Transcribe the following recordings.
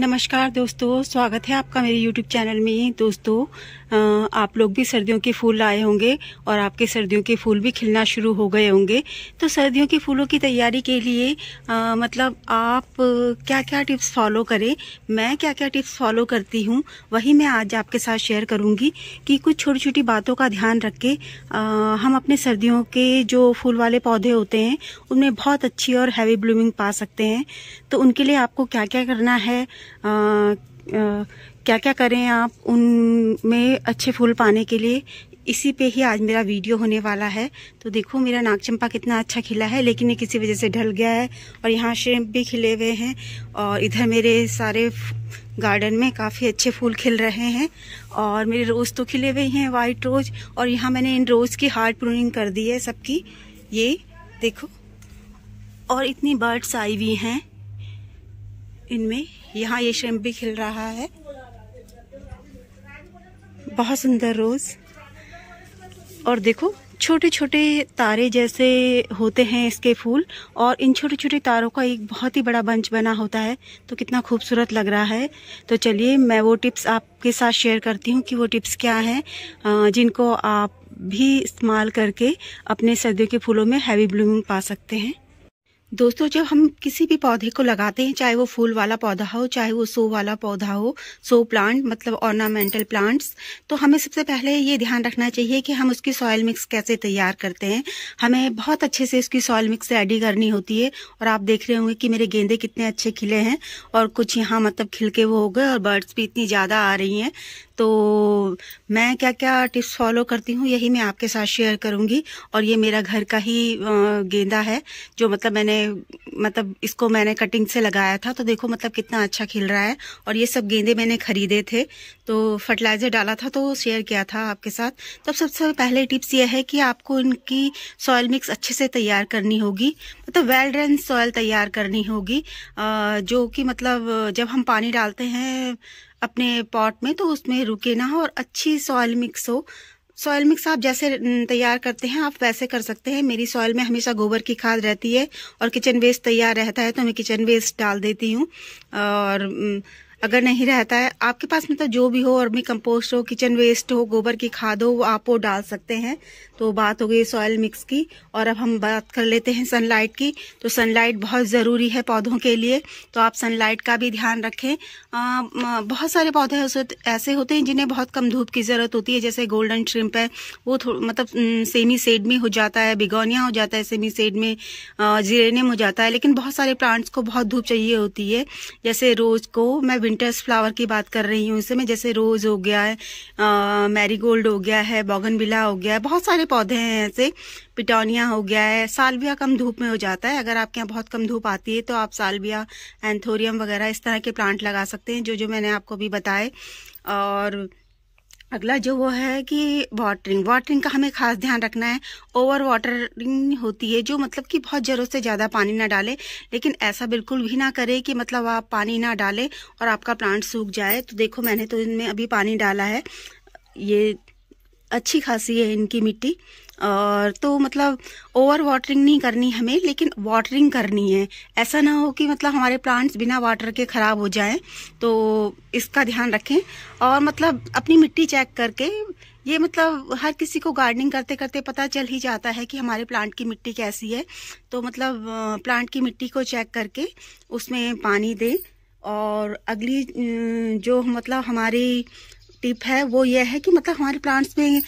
नमस्कार दोस्तों स्वागत है आपका मेरे यूट्यूब चैनल में दोस्तों आप लोग भी सर्दियों के फूल लाए होंगे और आपके सर्दियों के फूल भी खिलना शुरू हो गए होंगे तो सर्दियों के फूलों की तैयारी के लिए आ, मतलब आप क्या क्या टिप्स फॉलो करें मैं क्या क्या टिप्स फॉलो करती हूँ वही मैं आज आपके साथ शेयर करूँगी कि कुछ छोटी छोटी बातों का ध्यान रख के हम अपने सर्दियों के जो फूल वाले पौधे होते हैं उनमें बहुत अच्छी और हैवी ब्लूमिंग पा सकते हैं तो उनके लिए आपको क्या क्या करना है क्या क्या करें आप उनमें अच्छे फूल पाने के लिए इसी पे ही आज मेरा वीडियो होने वाला है तो देखो मेरा नाग चंपा कितना अच्छा खिला है लेकिन ये किसी वजह से ढल गया है और यहाँ श्रिम्प भी खिले हुए हैं और इधर मेरे सारे गार्डन में काफ़ी अच्छे फूल खिल रहे हैं और मेरे रोज़ तो खिले हुए हैं वाइट रोज़ और यहाँ मैंने इन रोज़ की हार्ड प्रूनिंग कर दी है सबकी ये देखो और इतनी बर्ड्स आई हुई हैं इनमें यहाँ ये श्रम भी खिल रहा है बहुत सुंदर रोज और देखो छोटे छोटे तारे जैसे होते हैं इसके फूल और इन छोटे छोटे तारों का एक बहुत ही बड़ा बंच बना होता है तो कितना खूबसूरत लग रहा है तो चलिए मैं वो टिप्स आपके साथ शेयर करती हूँ कि वो टिप्स क्या हैं जिनको आप भी इस्तेमाल करके अपने सर्दियों के फूलों में हैवी ब्लूमिंग पा सकते हैं दोस्तों जब हम किसी भी पौधे को लगाते हैं चाहे वो फूल वाला पौधा हो चाहे वो सो वाला पौधा हो सो प्लांट मतलब ऑर्नामेंटल प्लांट्स तो हमें सबसे पहले ये ध्यान रखना चाहिए कि हम उसकी सॉयल मिक्स कैसे तैयार करते हैं हमें बहुत अच्छे से उसकी सॉयल मिक्स रेडी करनी होती है और आप देख रहे होंगे कि मेरे गेंदे कितने अच्छे खिले हैं और कुछ यहाँ मतलब खिलके वो हो गए और बर्ड्स भी इतनी ज़्यादा आ रही हैं तो मैं क्या क्या टिप्स फॉलो करती हूँ यही मैं आपके साथ शेयर करूँगी और ये मेरा घर का ही गेंदा है जो मतलब मैंने मतलब इसको मैंने कटिंग से लगाया था तो देखो मतलब कितना अच्छा खिल रहा है और ये सब गेंदे मैंने खरीदे थे तो फर्टिलाइज़र डाला था तो शेयर किया था आपके साथ तब तो सबसे पहले टिप्स ये है कि आपको इनकी सॉयल मिक्स अच्छे से तैयार करनी होगी मतलब वेल ड्रेन सॉयल तैयार करनी होगी जो कि मतलब जब हम पानी डालते हैं अपने पॉट में तो उसमें रुके ना हो और अच्छी सॉयल मिक्स हो सॉयल मिक्स आप जैसे तैयार करते हैं आप वैसे कर सकते हैं मेरी सॉयल में हमेशा गोबर की खाद रहती है और किचन वेस्ट तैयार रहता है तो मैं किचन वेस्ट डाल देती हूँ और अगर नहीं रहता है आपके पास मतलब जो भी हो और कंपोस्ट हो किचन वेस्ट हो गोबर की खाद हो वो आप वो डाल सकते हैं तो बात हो गई सॉयल मिक्स की और अब हम बात कर लेते हैं सनलाइट की तो सनलाइट बहुत ज़रूरी है पौधों के लिए तो आप सनलाइट का भी ध्यान रखें आ, बहुत सारे पौधे ऐसे होते हैं जिन्हें बहुत कम धूप की ज़रूरत होती है जैसे गोल्डन श्रिम्प है वो मतलब सेमी सेड में हो जाता है बिगोनिया हो जाता है सेमी सेड में जीरेनियम हो जाता है लेकिन बहुत सारे प्लांट्स को बहुत धूप चाहिए होती है जैसे रोज़ को मैं विंटर्स फ्लावर की बात कर रही हूँ इसमें जैसे रोज हो गया है मैरीगोल्ड हो गया है बॉगनबिला हो गया है बहुत सारे पौधे हैं ऐसे पिटोनिया हो गया है सालविया कम धूप में हो जाता है अगर आपके यहाँ बहुत कम धूप आती है तो आप सालविया एंथोरियम वगैरह इस तरह के प्लांट लगा सकते हैं जो जो मैंने आपको अभी बताए और अगला जो वो है कि वाटरिंग वाटरिंग का हमें खास ध्यान रखना है ओवर वाटरिंग होती है जो मतलब कि बहुत ज़रूरत से ज़्यादा पानी ना डाले लेकिन ऐसा बिल्कुल भी ना करे कि मतलब आप पानी ना डालें और आपका प्लांट सूख जाए तो देखो मैंने तो इनमें अभी पानी डाला है ये अच्छी खासी है इनकी मिट्टी और तो मतलब ओवर वाटरिंग नहीं करनी हमें लेकिन वाटरिंग करनी है ऐसा ना हो कि मतलब हमारे प्लांट्स बिना वाटर के ख़राब हो जाएं तो इसका ध्यान रखें और मतलब अपनी मिट्टी चेक करके ये मतलब हर किसी को गार्डनिंग करते करते पता चल ही जाता है कि हमारे प्लांट की मिट्टी कैसी है तो मतलब प्लांट की मिट्टी को चेक करके उसमें पानी दें और अगली जो मतलब हमारी टिप है वो ये है कि मतलब हमारे प्लांट्स में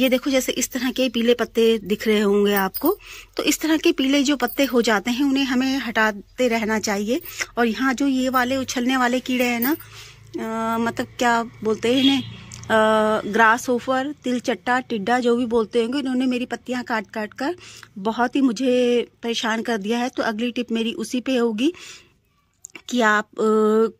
ये देखो जैसे इस तरह के पीले पत्ते दिख रहे होंगे आपको तो इस तरह के पीले जो पत्ते हो जाते हैं उन्हें हमें हटाते रहना चाहिए और यहाँ जो ये वाले उछलने वाले कीड़े हैं ना आ, मतलब क्या बोलते हैं इन्हें ग्रास ओफर तिल चट्टा टिड्डा जो भी बोलते होंगे इन्होंने मेरी पत्तियाँ काट काट कर बहुत ही मुझे परेशान कर दिया है तो अगली टिप मेरी उसी पर होगी कि आप आ,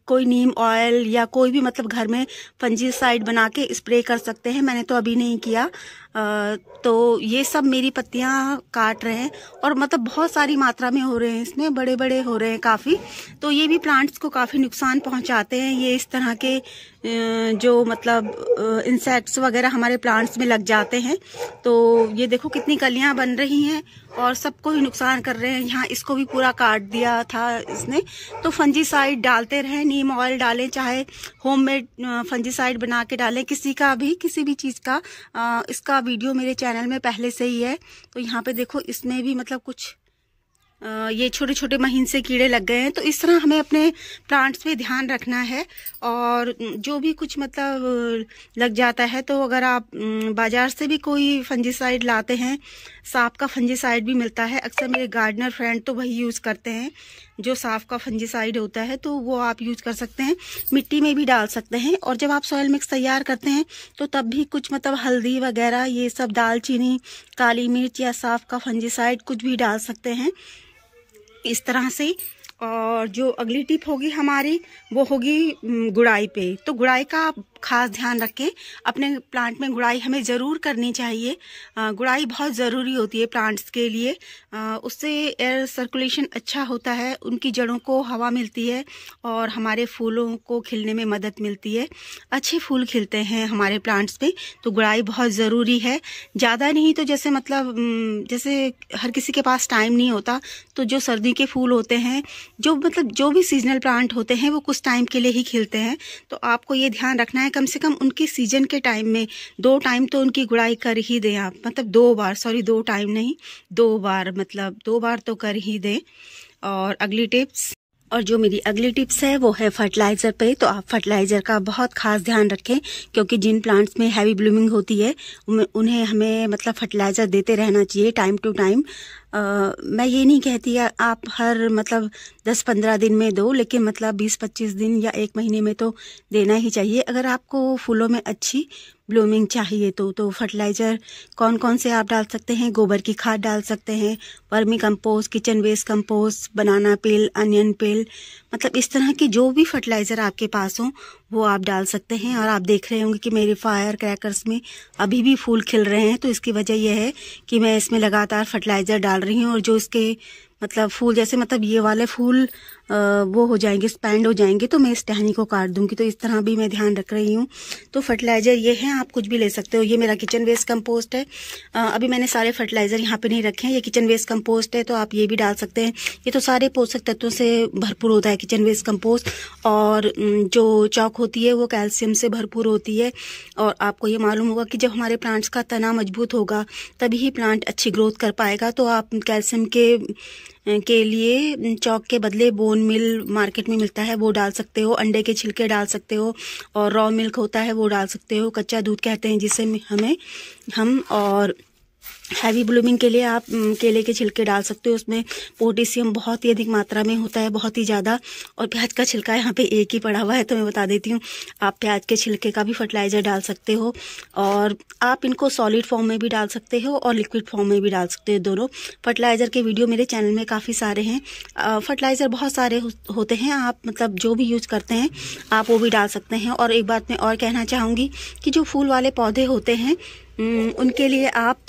कोई नीम ऑयल या कोई भी मतलब घर में फंजी साइड बना के स्प्रे कर सकते हैं मैंने तो अभी नहीं किया तो ये सब मेरी पत्तियाँ काट रहे हैं और मतलब बहुत सारी मात्रा में हो रहे हैं इसमें बड़े बड़े हो रहे हैं काफ़ी तो ये भी प्लांट्स को काफ़ी नुकसान पहुँचाते हैं ये इस तरह के जो मतलब इंसेक्ट्स वगैरह हमारे प्लांट्स में लग जाते हैं तो ये देखो कितनी कलियाँ बन रही हैं और सबको ही नुकसान कर रहे हैं यहाँ इसको भी पूरा काट दिया था इसने तो फंजीसाइड डालते रहें नीम ऑयल डालें चाहे होममेड फंजीसाइड बना के डालें किसी का भी किसी भी चीज़ का इसका वीडियो मेरे चैनल में पहले से ही है तो यहाँ पे देखो इसमें भी मतलब कुछ ये छोटे छोटे महीन से कीड़े लग गए हैं तो इस तरह हमें अपने प्लांट्स पे ध्यान रखना है और जो भी कुछ मतलब लग जाता है तो अगर आप बाज़ार से भी कोई फंजीसाइड लाते हैं सांप का फंजीसाइड भी मिलता है अक्सर मेरे गार्डनर फ्रेंड तो वही यूज़ करते हैं जो साफ का फंजीसाइड होता है तो वो आप यूज कर सकते हैं मिट्टी में भी डाल सकते हैं और जब आप सॉयल मिक्स तैयार करते हैं तो तब भी कुछ मतलब हल्दी वगैरह ये सब दालचीनी काली मिर्च या साफ का फंजीसाइड कुछ भी डाल सकते हैं इस तरह से और जो अगली टिप होगी हमारी वो होगी गुड़ाई पे तो गुड़ाई का खास ध्यान रखें अपने प्लांट में गुड़ाई हमें ज़रूर करनी चाहिए गुड़ाई बहुत ज़रूरी होती है प्लांट्स के लिए उससे एयर सर्कुलेशन अच्छा होता है उनकी जड़ों को हवा मिलती है और हमारे फूलों को खिलने में मदद मिलती है अच्छे फूल खिलते हैं हमारे प्लांट्स पर तो गुड़ाई बहुत ज़रूरी है ज़्यादा नहीं तो जैसे मतलब जैसे हर किसी के पास टाइम नहीं होता तो जो सर्दी के फूल होते हैं जो मतलब जो भी सीजनल प्लांट होते हैं वो कुछ टाइम के लिए ही खिलते हैं तो आपको ये ध्यान रखना है कम से कम उनके सीजन के टाइम में दो टाइम तो उनकी गुड़ाई कर ही दें आप मतलब दो बार सॉरी दो टाइम नहीं दो बार मतलब दो बार तो कर ही दें और अगली टिप्स और जो मेरी अगली टिप्स है वो है फर्टिलाइज़र पे तो आप फर्टिलाइज़र का बहुत खास ध्यान रखें क्योंकि जिन प्लांट्स में हैवी ब्लूमिंग होती है उन्हें हमें मतलब फर्टिलाइज़र देते रहना चाहिए टाइम टू टाइम आ, मैं ये नहीं कहती है आप हर मतलब दस पंद्रह दिन में दो लेकिन मतलब बीस पच्चीस दिन या एक महीने में तो देना ही चाहिए अगर आपको फूलों में अच्छी ब्लूमिंग चाहिए तो तो फर्टिलाइज़र कौन कौन से आप डाल सकते हैं गोबर की खाद डाल सकते हैं vermicompost kitchen waste compost बनाना पेल अनियन पेल मतलब इस तरह की जो भी फर्टिलाइज़र आपके पास हो वो आप डाल सकते हैं और आप देख रहे होंगे कि मेरे फायर क्रैकर्स में अभी भी फूल खिल रहे हैं तो इसकी वजह यह है कि मैं इसमें लगातार फर्टिलाइज़र डाल डाल रही हूँ और जो इसके मतलब फूल जैसे मतलब ये वाले फूल वो हो जाएंगे स्पैंड हो जाएंगे तो मैं इस टहनी को काट दूंगी तो इस तरह भी मैं ध्यान रख रही हूँ तो फर्टिलाइज़र ये है आप कुछ भी ले सकते हो ये मेरा किचन वेस्ट कंपोस्ट है अभी मैंने सारे फर्टिलाइज़र यहाँ पे नहीं रखे हैं ये किचन वेस्ट कंपोस्ट है तो आप ये भी डाल सकते हैं ये तो सारे पोषक तत्वों से भरपूर होता है किचन वेस्ट कम्पोस्ट और जो चौक होती है वो कैल्शियम से भरपूर होती है और आपको ये मालूम होगा कि जब हमारे प्लांट्स का तना मजबूत होगा तभी प्लांट अच्छी ग्रोथ कर पाएगा तो आप कैल्शियम के के लिए चौक के बदले बोन मिल मार्केट में मिलता है वो डाल सकते हो अंडे के छिलके डाल सकते हो और रॉ मिल्क होता है वो डाल सकते हो कच्चा दूध कहते हैं जिसे हमें हम और हैवी ब्लूमिंग के लिए आप केले के छिलके डाल सकते हो उसमें पोटेशियम बहुत ही अधिक मात्रा में होता है बहुत ही ज़्यादा और प्याज का छिलका यहाँ पे एक ही पड़ा हुआ है तो मैं बता देती हूँ आप प्याज के छिलके का भी फर्टिलाइज़र डाल सकते हो और आप इनको सॉलिड फॉर्म में भी डाल सकते हो और लिक्विड फॉर्म में भी डाल सकते हो दोनों फर्टिलाइज़र के वीडियो मेरे चैनल में काफ़ी सारे हैं फर्टिलाइज़र बहुत सारे होते हैं आप मतलब जो भी यूज़ करते हैं आप वो भी डाल सकते हैं और एक बात मैं और कहना चाहूँगी कि जो फूल वाले पौधे होते हैं उनके लिए आप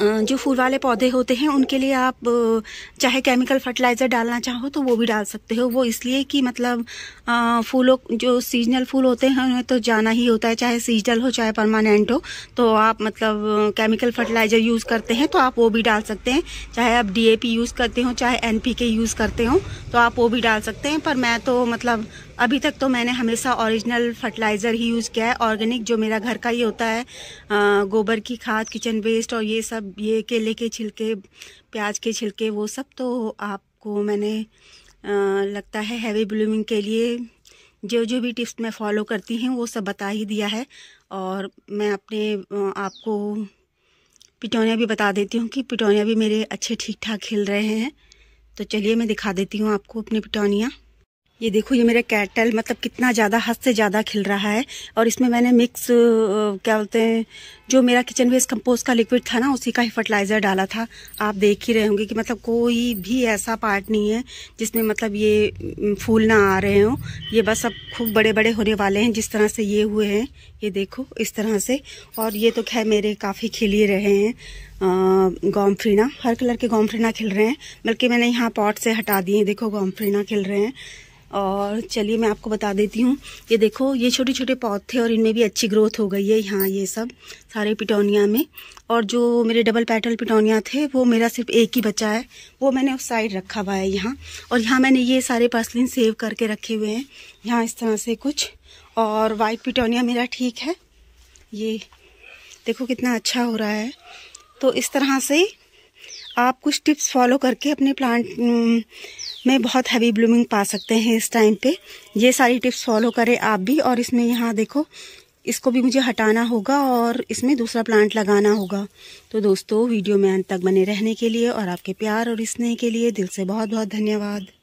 जो फूल वाले पौधे होते हैं उनके लिए आप चाहे केमिकल फर्टिलाइज़र डालना चाहो तो वो भी डाल सकते हो वो इसलिए कि मतलब फूलों जो सीजनल फूल होते हैं उन्हें तो जाना ही होता है चाहे सीजनल हो चाहे परमानेंट हो तो आप मतलब केमिकल फर्टिलाइज़र यूज़ करते हैं तो आप वो भी डाल सकते हैं चाहे आप डी यूज़ करते हो चाहे एन यूज़ करते हो तो आप वो भी डाल सकते हैं पर मैं तो मतलब अभी तक तो मैंने हमेशा ओरिजिनल फर्टिलाइज़र ही यूज़ किया है ऑर्गेनिक जो मेरा घर का ही होता है गोबर की खाद किचन वेस्ट और ये सब सब ये केले के छिलके प्याज के छिलके वो सब तो आपको मैंने आ, लगता है हैवी ब्लूमिंग के लिए जो जो भी टिप्स मैं फॉलो करती हूँ वो सब बता ही दिया है और मैं अपने आपको पिटोनिया भी बता देती हूँ कि पिटोनिया भी मेरे अच्छे ठीक ठाक खिल रहे हैं तो चलिए मैं दिखा देती हूँ आपको अपनी पिटोनिया ये देखो ये मेरा कैटल मतलब कितना ज़्यादा हद से ज़्यादा खिल रहा है और इसमें मैंने मिक्स क्या बोलते हैं जो मेरा किचन वेस्ट कंपोज का लिक्विड था ना उसी का ही फर्टिलाइज़र डाला था आप देख ही रहे होंगे कि मतलब कोई भी ऐसा पार्ट नहीं है जिसमें मतलब ये फूल ना आ रहे हों ये बस अब खूब बड़े बड़े होने वाले हैं जिस तरह से ये हुए हैं ये देखो इस तरह से और ये तो खैर मेरे काफ़ी खिल ही रहे हैं गॉम्फ्रीना हर कलर के गॉम्फ्रीना खिल रहे हैं बल्कि मैंने यहाँ पॉट से हटा दिए देखो गॉम्फ्रीना खिल रहे हैं और चलिए मैं आपको बता देती हूँ ये देखो ये छोटे छोटे पौधे थे और इनमें भी अच्छी ग्रोथ हो गई है यहाँ ये सब सारे पिटोनिया में और जो मेरे डबल पैटल पिटोनिया थे वो मेरा सिर्फ एक ही बचा है वो मैंने उस साइड रखा हुआ है यहाँ और यहाँ मैंने ये सारे पर्सलिन सेव करके रखे हुए हैं यहाँ इस तरह से कुछ और वाइट पिटोनिया मेरा ठीक है ये देखो कितना अच्छा हो रहा है तो इस तरह से आप कुछ टिप्स फॉलो करके अपने प्लांट में बहुत हैवी ब्लूमिंग पा सकते हैं इस टाइम पे ये सारी टिप्स फॉलो करें आप भी और इसमें यहाँ देखो इसको भी मुझे हटाना होगा और इसमें दूसरा प्लांट लगाना होगा तो दोस्तों वीडियो में अंत तक बने रहने के लिए और आपके प्यार और स्नेह के लिए दिल से बहुत बहुत धन्यवाद